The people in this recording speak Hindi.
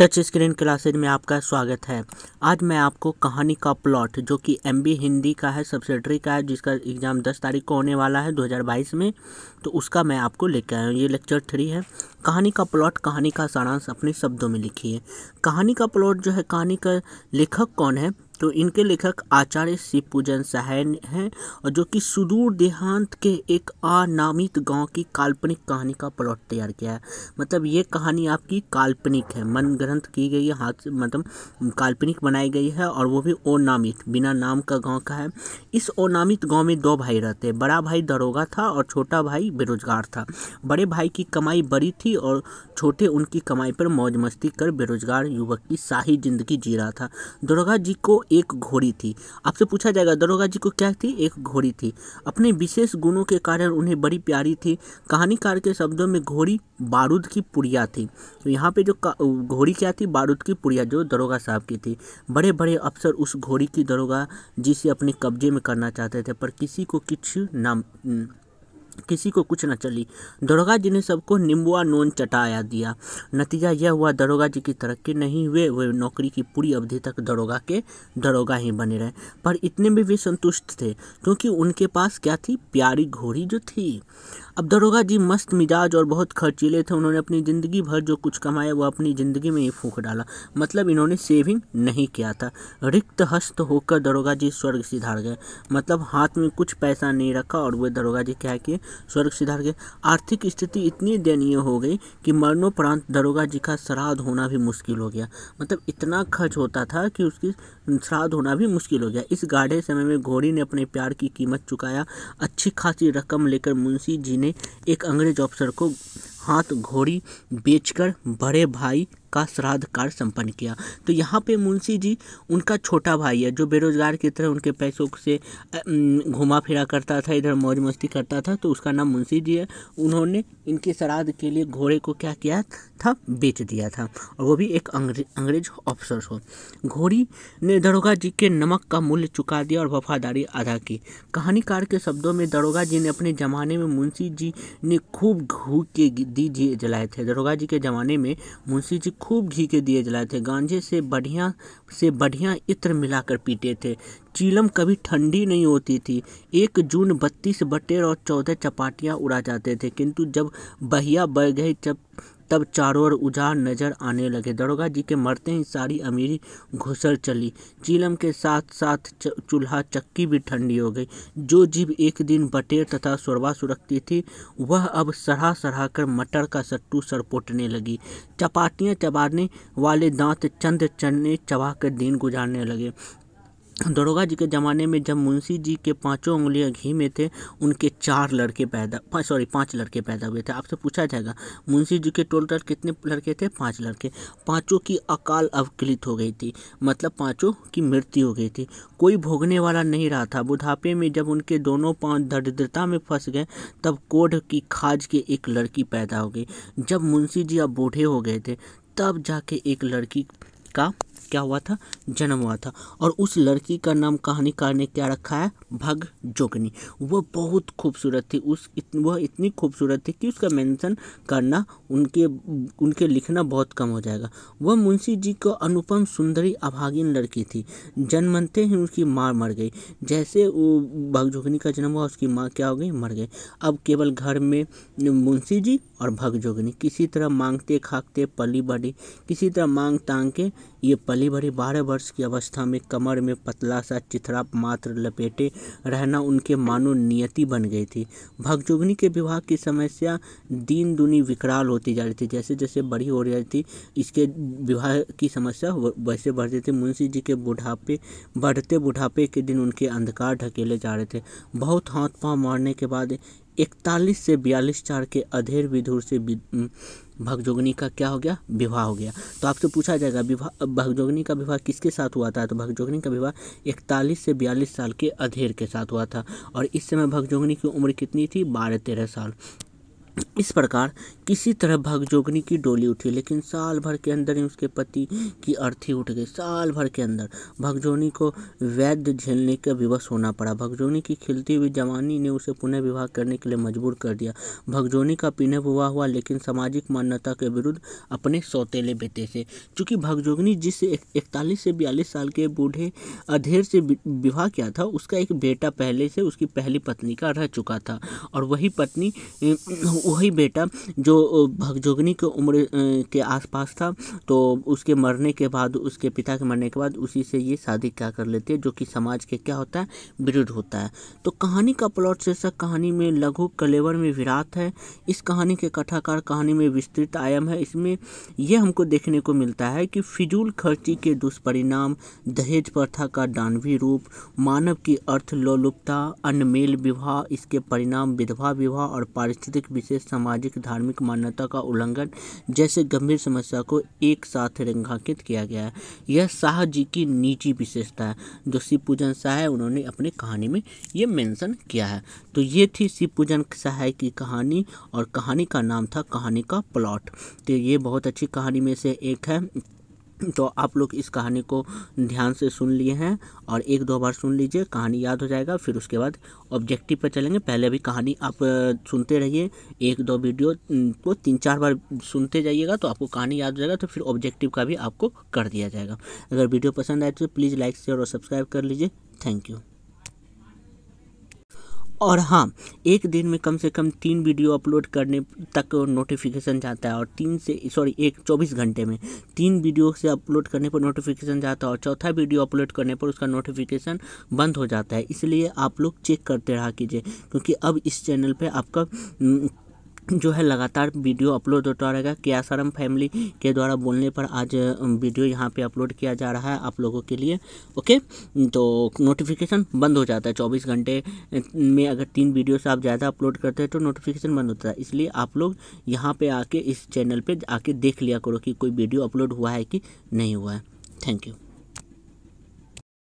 टच स्क्रीन क्लासेज में आपका स्वागत है आज मैं आपको कहानी का प्लॉट जो कि एम हिंदी का है सब्सिडरी का है जिसका एग्ज़ाम 10 तारीख को होने वाला है 2022 में तो उसका मैं आपको लेकर आया हूँ ये लेक्चर थ्री है कहानी का प्लॉट कहानी का सारांश अपने शब्दों में लिखिए कहानी का प्लॉट जो है कहानी का लेखक कौन है तो इनके लेखक आचार्य शिव पूजन सहायन हैं और जो कि सुदूर देहांत के एक अनामित गांव की काल्पनिक कहानी का प्लॉट तैयार किया है मतलब ये कहानी आपकी काल्पनिक है मन ग्रंथ की गई है हाथ मतलब काल्पनिक बनाई गई है और वो भी अनामित बिना नाम का गाँव का है इस अनामित गाँव में दो भाई रहते हैं बड़ा भाई दरोगा था और छोटा भाई बेरोजगार था बड़े भाई की कमाई बड़ी थी और छोटे उनकी कमाई पर मौज मस्ती कर बेरोजगार युवक की शाही जिंदगी जी रहा था दरोगा जी को एक घोड़ी थी आपसे पूछा जाएगा दरोगा जी को क्या थी एक घोड़ी थी अपने विशेष गुणों के कारण उन्हें बड़ी प्यारी थी कहानीकार के शब्दों में घोड़ी बारूद की पुड़िया थी तो यहाँ पे जो घोड़ी क्या थी बारूद की पुड़िया जो दरोगा साहब की थी बड़े बड़े अफसर उस घोड़ी की दरोगा जिसे अपने कब्जे में करना चाहते थे पर किसी को कुछ नाम किसी को कुछ न चली दरोगा जी ने सबको निम्बुआ नोन चटाया दिया नतीजा यह हुआ दरोगा जी की तरक्की नहीं हुए वे नौकरी की पूरी अवधि तक दरोगा के दरोगा ही बने रहे पर इतने में वे संतुष्ट थे क्योंकि उनके पास क्या थी प्यारी घोड़ी जो थी अब दरोगा जी मस्त मिजाज और बहुत खर्चीले थे उन्होंने अपनी ज़िंदगी भर जो कुछ कमाया वो अपनी ज़िंदगी में ही फूक डाला मतलब इन्होंने सेविंग नहीं किया था रिक्त हस्त होकर दरोगा जी स्वर्ग सिधार गए मतलब हाथ में कुछ पैसा नहीं रखा और वे दरोगा जी क्या किए स्वर्ग सिधार गए आर्थिक स्थिति इतनी दयनीय हो गई कि मरणोपरांत दरोगा जी का श्राद्ध होना भी मुश्किल हो गया मतलब इतना खर्च होता था कि उसकी श्राद्ध होना भी मुश्किल हो गया इस गाढ़े समय में घोड़ी ने अपने प्यार की कीमत चुकाया अच्छी खासी रकम लेकर मुंशी जी ने एक अंग्रेज अफसर को हाथ घोड़ी बेचकर बड़े भाई का श्राद्ध कार्य संपन्न किया तो यहाँ पे मुंशी जी उनका छोटा भाई है जो बेरोजगार की तरह उनके पैसों से घुमा फिरा करता था इधर मौज मस्ती करता था तो उसका नाम मुंशी जी है उन्होंने इनके श्राद्ध के लिए घोड़े को क्या किया था बेच दिया था और वो भी एक अंग्रे, अंग्रेज ऑफिसर हो घोड़ी ने दरोगा जी के नमक का मूल्य चुका दिया और वफादारी अदा की कहानीकार के शब्दों में दरोगा जी ने अपने ज़माने में मुंशी जी ने खूब घू के दी जलाए थे दरोगा जी के ज़माने में मुंशी जी खूब घी के दिए जलाए थे गांजे से बढ़िया से बढ़िया इत्र मिलाकर पीते थे चीलम कभी ठंडी नहीं होती थी एक जून बत्तीस बटेर और चौदह चपाटियाँ उड़ा जाते थे किंतु जब बहिया बढ़ गई जब तब चारों ओर उजाड़ नजर आने लगे दरोगा जी के मरते ही सारी अमीरी घुसर चली चीलम के साथ साथ चूल्हा चक्की भी ठंडी हो गई जो जीव एक दिन बटेर तथा शोरबा सुरखती थी वह अब सरा सरा कर मटर का सट्टू सरपोटने लगी चपातियाँ चबाने वाले दांत चंद चन्ने चबा कर दिन गुजारने लगे दरोगा जी के ज़माने में जब मुंशी जी के पांचों उंगलियां घी में थे उनके चार लड़के पैदा पा, सॉरी पांच लड़के पैदा हुए थे आपसे पूछा जाएगा मुंशी जी के टोटल कितने लड़के थे पांच लड़के पांचों की अकाल अवकलित हो गई थी मतलब पांचों की मृत्यु हो गई थी कोई भोगने वाला नहीं रहा था बुढ़ापे में जब उनके दोनों पाँच दरिद्रता में फंस गए तब कोढ़ की खाज के एक लड़की पैदा हो गई जब मुंशी जी अब बूढ़े हो गए थे तब जाके एक लड़की का क्या हुआ था जन्म हुआ था और उस लड़की का नाम कहानीकार ने क्या रखा है भग जोगनी वह बहुत खूबसूरत थी उस इत, वह इतनी खूबसूरत थी कि उसका मेंशन करना उनके उनके लिखना बहुत कम हो जाएगा वह मुंशी जी को अनुपम सुंदरी अभागीन लड़की थी जन्मते ही उसकी माँ मर गई जैसे वो भग जोगनी का जन्म हुआ उसकी माँ क्या हो गई मर गई अब केवल घर में मुंशी जी और भग जोगनी किसी तरह मांगते खाकते पली बड़ी किसी तरह मांग तांग के ये पली भरी बारह वर्ष की अवस्था में कमर में पतला सा चिथड़ा मात्र लपेटे रहना उनके मानो नियति बन गई थी भगजोगनी के विवाह की समस्या दिन दुनी विकराल होती जा रही थी जैसे जैसे बड़ी हो रही थी इसके विवाह की समस्या वैसे बढ़ती थी मुंशी जी के बुढ़ापे बढ़ते बुढ़ापे के दिन उनके अंधकार ढकेले जा रहे थे बहुत हाथ पाँव मारने के बाद इकतालीस से बयालीस चार के अधेर विधुर से भगजोगनी का क्या हो गया विवाह हो गया तो आपसे पूछा जाएगा विवाह भगजोगनी का विवाह किसके साथ हुआ था तो भगजोगनी का विवाह इकतालीस से बयालीस साल के अधेर के साथ हुआ था और इस समय भगजोगनी की उम्र कितनी थी बारह तेरह साल इस प्रकार किसी तरह भगजोगनी की डोली उठी लेकिन साल भर के अंदर ही उसके पति की अर्थी उठ गई साल भर के अंदर भगजोनी को वैद्य झेलने का विवश होना पड़ा भगजोनी की खिलती हुई जवानी ने उसे पुनः विवाह करने के लिए मजबूर कर दिया भगजोनी का पुनः विवाह हुआ लेकिन सामाजिक मान्यता के विरुद्ध अपने सौतेले बेटे से चूँकि भगजोगनी जिस इकतालीस से बयालीस साल के बूढ़े अधेर से विवाह किया था उसका एक बेटा पहले से उसकी पहली पत्नी का रह चुका था और वही पत्नी वही बेटा जो भगजोगनी की उम्र के आसपास था तो उसके मरने के बाद उसके पिता के मरने के बाद उसी से ये शादी क्या कर लेती है जो कि समाज के क्या होता है विरुद्ध होता है तो कहानी का प्लॉट शीर्षक कहानी में लघु कलेवर में विराट है इस कहानी के कथाकार कहानी में विस्तृत आयाम है इसमें यह हमको देखने को मिलता है कि फिजूल खर्ची के दुष्परिणाम दहेज प्रथा का दानवी रूप मानव की अर्थ लोलुपता अनमेल विवाह इसके परिणाम विधवा विवाह और पारिस्थितिक विशेष सामाजिक धार्मिक मान्यता का उल्लंघन जैसे गंभीर समस्या को एक साथ रेखांकित किया गया है यह शाह जी की निजी विशेषता है जो शिव पूजन शाह है उन्होंने अपनी कहानी में ये मेंशन किया है तो ये थी शिव पूजन शाह की कहानी और कहानी का नाम था कहानी का प्लॉट तो ये बहुत अच्छी कहानी में से एक है तो आप लोग इस कहानी को ध्यान से सुन लिए हैं और एक दो बार सुन लीजिए कहानी याद हो जाएगा फिर उसके बाद ऑब्जेक्टिव पर चलेंगे पहले भी कहानी आप सुनते रहिए एक दो वीडियो को तीन चार बार सुनते जाइएगा तो आपको कहानी याद हो जाएगा तो फिर ऑब्जेक्टिव का भी आपको कर दिया जाएगा अगर वीडियो पसंद आए तो प्लीज़ लाइक शेयर और सब्सक्राइब कर लीजिए थैंक यू और हाँ एक दिन में कम से कम तीन वीडियो अपलोड करने तक नोटिफिकेशन जाता है और तीन से सॉरी एक चौबीस घंटे में तीन वीडियो से अपलोड करने पर नोटिफिकेशन जाता है और चौथा वीडियो अपलोड करने पर उसका नोटिफिकेशन बंद हो जाता है इसलिए आप लोग चेक करते रहा कीजिए क्योंकि अब इस चैनल पर आपका हम्म, जो है लगातार वीडियो अपलोड होता रहेगा कियासरम फैमिली के द्वारा बोलने पर आज वीडियो यहाँ पे अपलोड किया जा रहा है आप लोगों के लिए ओके तो नोटिफिकेशन बंद हो जाता है चौबीस घंटे में अगर तीन वीडियो से आप ज़्यादा अपलोड करते हैं तो नोटिफिकेशन बंद होता है इसलिए आप लोग यहाँ पर आके इस चैनल पर आके देख लिया करो कि कोई वीडियो अपलोड हुआ है कि नहीं हुआ है थैंक यू